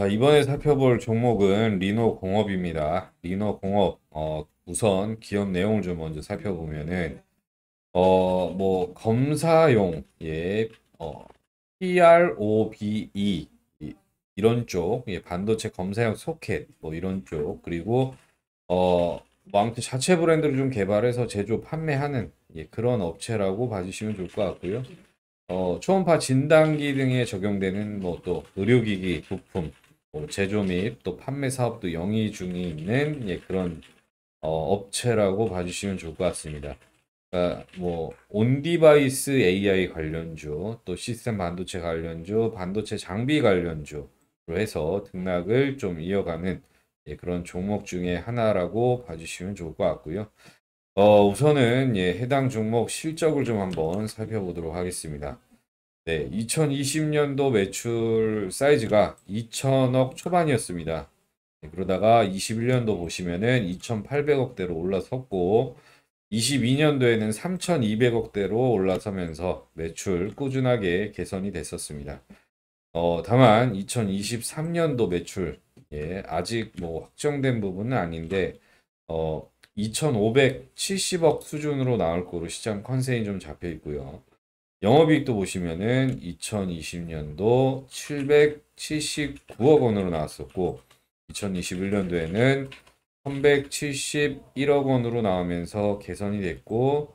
자, 이번에 살펴볼 종목은 리노 공업입니다. 리노 공업, 어, 우선 기업 내용을 좀 먼저 살펴보면은, 어, 뭐, 검사용, 예, 어, PROBE, 이런 쪽, 예, 반도체 검사용 소켓, 뭐, 이런 쪽, 그리고, 어, 왕트 자체 브랜드를 좀 개발해서 제조, 판매하는, 예, 그런 업체라고 봐주시면 좋을 것 같고요. 어, 초음파 진단기 등에 적용되는 뭐 또 의료기기 부품 뭐 제조 및또 판매 사업도 영위 중에 있는 예, 그런 어, 업체라고 봐주시면 좋을 것 같습니다. 그러니까 뭐 온디바이스 AI 관련주, 또 시스템 반도체 관련주, 반도체 장비 관련주로 해서 등락을 좀 이어가는 예, 그런 종목 중에 하나라고 봐주시면 좋을 것 같고요. 어, 우선은 예, 해당 종목 실적을 좀 한번 살펴보도록 하겠습니다. 네, 2020년도 매출 사이즈가 2천억 초반이었습니다. 네, 그러다가 21년도 보시면은 2,800억대로 올라섰고 22년도에는 3,200억대로 올라서면서 매출 꾸준하게 개선이 됐었습니다. 어, 다만 2023년도 매출 예, 아직 뭐 확정된 부분은 아닌데 어, 2,570억 수준으로 나올 거로 시장 컨셉이좀 잡혀 있고요. 영업이익도 보시면은 2020년도 779억 원으로 나왔었고 2021년도에는 1171억 원으로 나오면서 개선이 됐고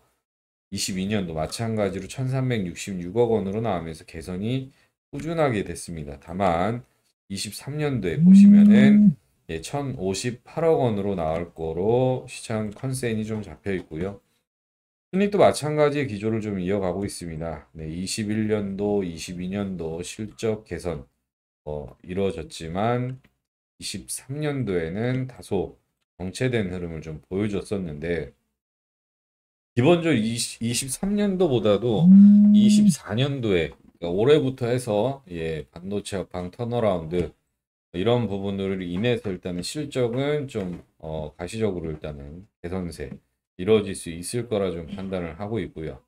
22년도 마찬가지로 1366억 원으로 나오면서 개선이 꾸준하게 됐습니다. 다만 23년도에 음. 보시면은 1058억 예, 원으로 나올 거로 시장 컨센이 좀 잡혀 있고요. 흔히익도 마찬가지의 기조를 좀 이어가고 있습니다. 네, 21년도, 22년도 실적 개선 어, 이루어졌지만 23년도에는 다소 정체된 흐름을 좀 보여줬었는데 기본적으로 20, 23년도보다도 음... 24년도에 그러니까 올해부터 해서 예, 반도체 업황 턴어라운드 이런 부분을 인해서 일단은 실적은 좀 어, 가시적으로 일단은 개선세 이루어질 수 있을 거라 좀 판단을 하고 있고요.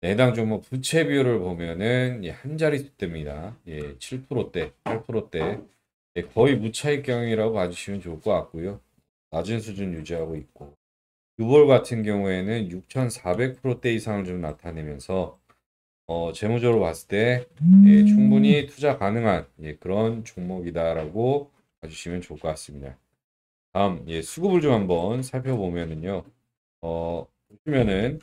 내당 종목 부채 비율을 보면은 한 자릿수대입니다. 예, 7%대, 8%대 예, 거의 무차익경이라고 봐주시면 좋을 것 같고요. 낮은 수준 유지하고 있고 6월 같은 경우에는 6,400%대 이상을 좀 나타내면서 어, 재무적으로 봤을 때 예, 충분히 투자 가능한 예, 그런 종목이다라고 봐주시면 좋을 것 같습니다. 다음 예, 수급을 좀 한번 살펴보면은요. 어, 보시면은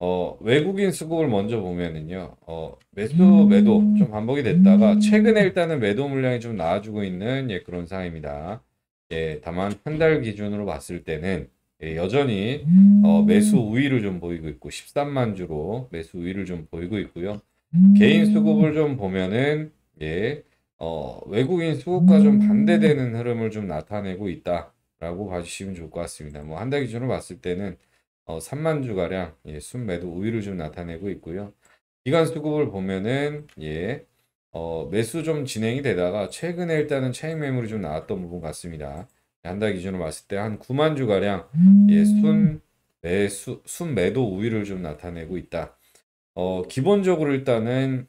어, 외국인 수급을 먼저 보면은요, 어, 매수, 음. 매도 좀 반복이 됐다가 최근에 일단은 매도 물량이 좀나아지고 있는 예, 그런 상황입니다. 예, 다만 한 달 기준으로 봤을 때는 예, 여전히 어, 매수 음. 우위를 좀 보이고 있고 13만 주로 매수 우위를 좀 보이고 있고요. 음. 개인 수급을 좀 보면은 예, 어, 외국인 수급과 좀 반대되는 흐름을 좀 나타내고 있다. 라고 봐주시면 좋을 것 같습니다. 뭐 한 달 기준으로 봤을 때는 어, 3만 주가량 예, 순매도 우위를 좀 나타내고 있고요. 기간 수급을 보면은 예, 어, 매수 좀 진행이 되다가 최근에 일단은 체인 매물이 좀 나왔던 부분 같습니다. 한 달 기준으로 봤을 때 한 9만 주가량 예, 순 매수 순매도 우위를 좀 나타내고 있다. 어, 기본적으로 일단은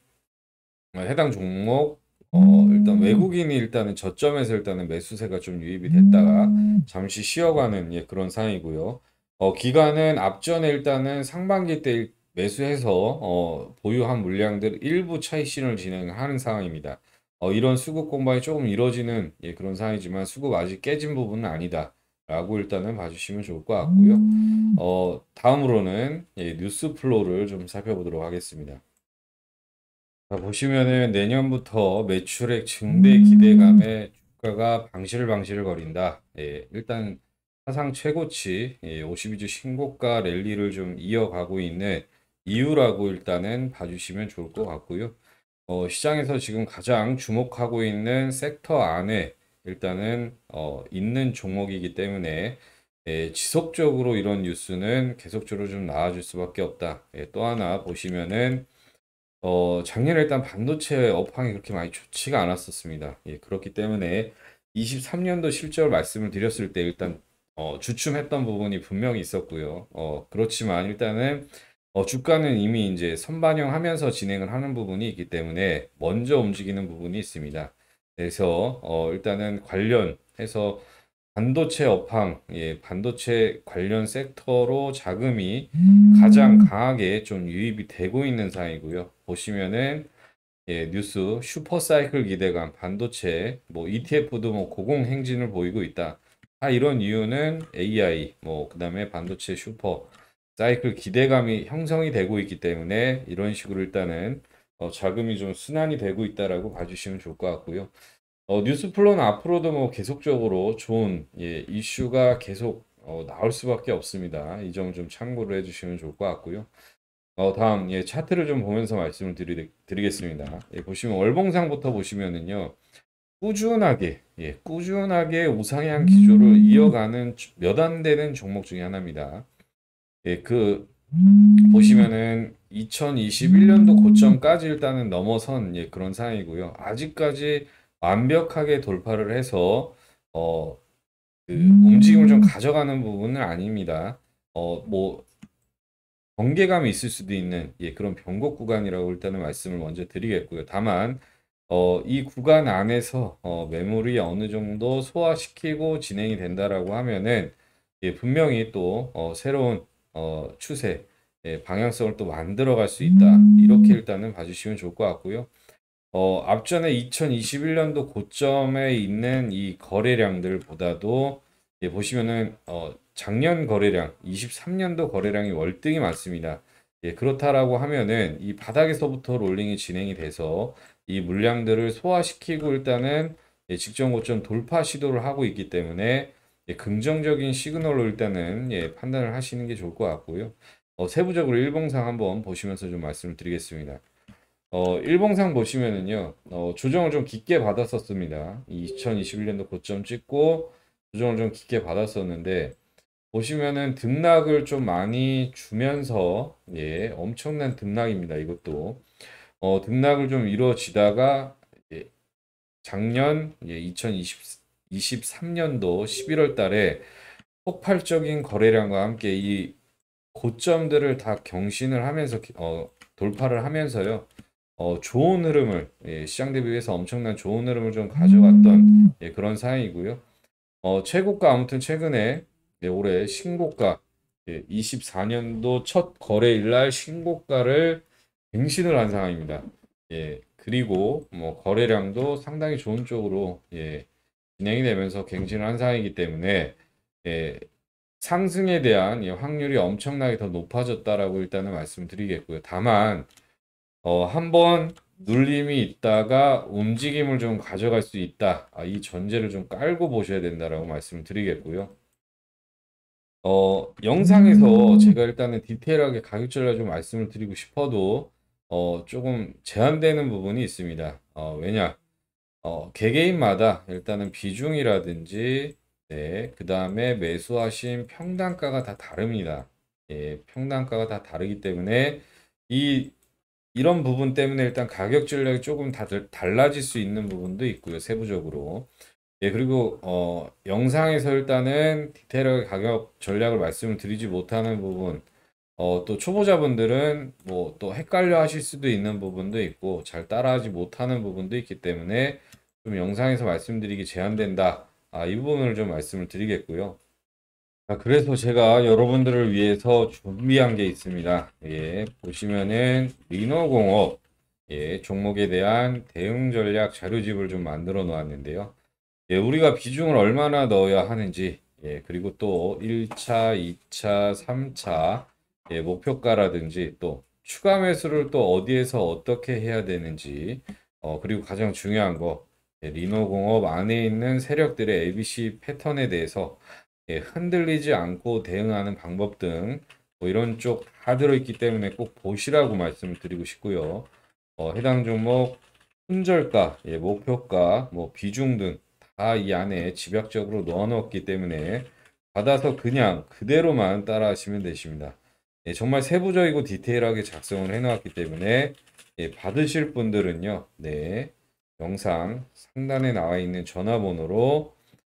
어, 해당 종목 어, 일단 음. 외국인이 일단은 저점에서 일단은 매수세가 좀 유입이 됐다가 음. 잠시 쉬어가는 예, 그런 상황이고요. 어, 기간은 앞전에 일단은 상반기 때 매수해서 어, 보유한 물량들 일부 차익 실현을 진행하는 상황입니다. 어, 이런 수급 공방이 조금 이뤄지는 예, 그런 상황이지만 수급 아직 깨진 부분은 아니다. 라고 일단은 봐주시면 좋을 것 같고요. 음. 어, 다음으로는 예, 뉴스 플로우를 좀 살펴보도록 하겠습니다. 보시면은 내년부터 매출액 증대 기대감에 음. 주가가 방실방실 방실 거린다. 예, 일단 사상 최고치 예, 52주 신고가 랠리를 좀 이어가고 있는 이유라고 일단은 봐주시면 좋을 것 같고요. 어, 시장에서 지금 가장 주목하고 있는 섹터 안에 일단은 어, 있는 종목이기 때문에 예, 지속적으로 이런 뉴스는 계속적으로 좀 나와줄 수밖에 없다. 예, 또 하나 보시면은 어, 작년에 일단 반도체 업황이 그렇게 많이 좋지가 않았었습니다. 예, 그렇기 때문에 23년도 실적을 말씀을 드렸을 때 일단 어, 주춤했던 부분이 분명히 있었고요. 어, 그렇지만 일단은 어, 주가는 이미 이제 선반영하면서 진행을 하는 부분이 있기 때문에 먼저 움직이는 부분이 있습니다. 그래서 어, 일단은 관련해서 반도체 업황, 예, 반도체 관련 섹터로 자금이 음. 가장 강하게 좀 유입이 되고 있는 상황이고요. 보시면은 예, 뉴스 슈퍼사이클 기대감 반도체 뭐 ETF도 뭐 고공 행진을 보이고 있다. 아 이런 이유는 AI 뭐 그다음에 반도체 슈퍼 사이클 기대감이 형성이 되고 있기 때문에 이런 식으로 일단은 어, 자금이 좀 순환이 되고 있다라고 봐주시면 좋을 것 같고요. 어, 뉴스플로는 앞으로도 뭐 계속적으로 좋은 예, 이슈가 계속 어, 나올 수밖에 없습니다. 이 점 좀 참고를 해주시면 좋을 것 같고요. 어, 다음 예, 차트를 좀 보면서 말씀을 드리, 겠습니다 예, 보시면 월봉상부터 보시면은요. 꾸준하게 예, 꾸준하게 우상향 기조를 음. 이어가는 몇 안 되는 종목 중에 하나입니다. 예, 그 보시면은 2021년도 음. 고점까지 일단은 넘어선 예, 그런 상황이고요. 아직까지 완벽하게 돌파를 해서 어, 그 음. 움직임을 좀 가져가는 부분은 아닙니다. 어, 뭐 경계감이 있을 수도 있는 예, 그런 변곡 구간이라고 일단은 말씀을 먼저 드리겠고요. 다만 어, 이 구간 안에서 어, 매물이 어느 정도 소화시키고 진행이 된다라고 하면은 예, 분명히 또 어, 새로운 어, 추세 예, 방향성을 또 만들어갈 수 있다. 이렇게 음. 일단은 봐주시면 좋을 것 같고요. 어, 앞전에 2021년도 고점에 있는 이 거래량들보다도 예, 보시면은 어, 작년 거래량, 23년도 거래량이 월등히 많습니다. 예, 그렇다라고 하면은 이 바닥에서부터 롤링이 진행이 돼서 이 물량들을 소화시키고 일단은 예, 직전 고점 돌파 시도를 하고 있기 때문에 예, 긍정적인 시그널로 일단은 예, 판단을 하시는 게 좋을 것 같고요. 어, 세부적으로 일봉상 한번 보시면서 좀 말씀을 드리겠습니다. 어, 일봉상 보시면은요, 어, 조정을 좀 깊게 받았었습니다. 2021년도 고점 찍고, 조정을 좀 깊게 받았었는데, 보시면은 등락을 좀 많이 주면서, 예, 엄청난 등락입니다. 이것도. 어, 등락을 좀 이루어지다가, 예, 작년, 예, 2023년도 11월 달에 폭발적인 거래량과 함께 이 고점들을 다 경신을 하면서, 어, 돌파를 하면서요. 어, 좋은 흐름을 예, 시장 대비해서 엄청난 좋은 흐름을 좀 가져갔던 예, 그런 사이고요. 어, 최고가 아무튼 최근에 예, 올해 신고가 예, 24년도 첫 거래일 날 신고가를 갱신을 한 상황입니다. 예, 그리고 뭐 거래량도 상당히 좋은 쪽으로 예, 진행이 되면서 갱신을 한 상황이기 때문에 예, 상승에 대한 예, 확률이 엄청나게 더 높아졌다라고 일단은 말씀드리겠고요. 다만 어, 한번 눌림이 있다가 움직임을 좀 가져갈 수 있다. 아, 이 전제를 좀 깔고 보셔야 된다라고 말씀을 드리겠고요. 어, 영상에서 음. 제가 일단은 디테일하게 가격 전략 좀 말씀을 드리고 싶어도 어, 조금 제한되는 부분이 있습니다. 어, 왜냐? 어, 개개인마다 일단은 비중이라든지 네, 그 다음에 매수하신 평단가가 다 다릅니다. 예, 평단가가 다 다르기 때문에 이 이런 부분 때문에 일단 가격 전략이 조금 다들 달라질 수 있는 부분도 있고요. 세부적으로. 예, 그리고 어, 영상에서 일단은 디테일하게 가격 전략을 말씀을 드리지 못하는 부분 어, 또 초보자분들은 뭐 또 헷갈려 하실 수도 있는 부분도 있고 잘 따라하지 못하는 부분도 있기 때문에 좀 영상에서 말씀드리기 제한된다. 아, 이 부분을 좀 말씀을 드리겠고요. 자, 아, 그래서 제가 여러분들을 위해서 준비한 게 있습니다. 예, 보시면은 민어공업 예, 종목에 대한 대응 전략 자료집을 좀 만들어 놓았는데요. 예, 우리가 비중을 얼마나 넣어야 하는지, 예, 그리고 또 1차, 2차, 3차 예, 목표가라든지 또 추가 매수를 또 어디에서 어떻게 해야 되는지, 어, 그리고 가장 중요한 거, 예, 리노공업 안에 있는 세력들의 ABC 패턴에 대해서 예, 흔들리지 않고 대응하는 방법 등 뭐 이런 쪽 다 들어있기 때문에 꼭 보시라고 말씀드리고 싶고요. 어, 해당 종목 손절가, 예, 목표가, 뭐 비중 등 다 이 안에 집약적으로 넣어놓기 때문에 받아서 그냥 그대로만 따라하시면 되십니다. 예, 정말 세부적이고 디테일하게 작성을 해놓았기 때문에 예, 받으실 분들은요, 네, 영상 상단에 나와 있는 전화번호로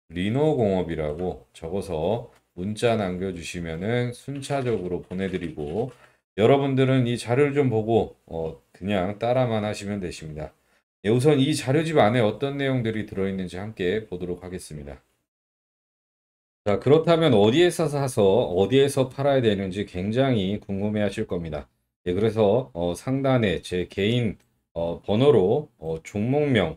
리노공업이라고 적어서 문자 남겨주시면은 순차적으로 보내드리고 여러분들은 이 자료를 좀 보고 어 그냥 따라만 하시면 되십니다. 예, 우선 이 자료집 안에 어떤 내용들이 들어있는지 함께 보도록 하겠습니다. 자 그렇다면 어디에서 사서 어디에서 팔아야 되는지 굉장히 궁금해 하실 겁니다. 예, 그래서 어 상단에 제 개인 어 번호로 어, 종목명